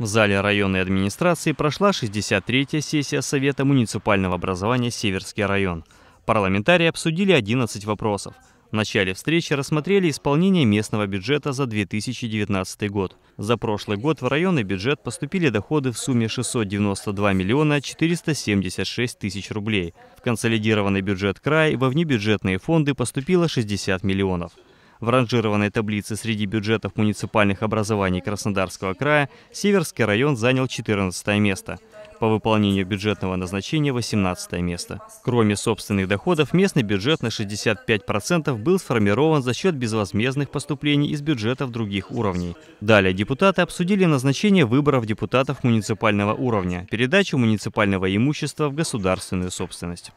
В зале районной администрации прошла 63-я сессия Совета муниципального образования «Северский район». Парламентарии обсудили 11 вопросов. В начале встречи рассмотрели исполнение местного бюджета за 2019 год. За прошлый год в районный бюджет поступили доходы в сумме 692 миллиона 476 тысяч рублей. В консолидированный бюджет край и во внебюджетные фонды поступило 60 миллионов. В ранжированной таблице среди бюджетов муниципальных образований Краснодарского края Северский район занял 14 место по выполнению бюджетного назначения 18 место. Кроме собственных доходов, местный бюджет на 65% был сформирован за счет безвозмездных поступлений из бюджетов других уровней. Далее депутаты обсудили назначение выборов депутатов муниципального уровня, передачу муниципального имущества в государственную собственность.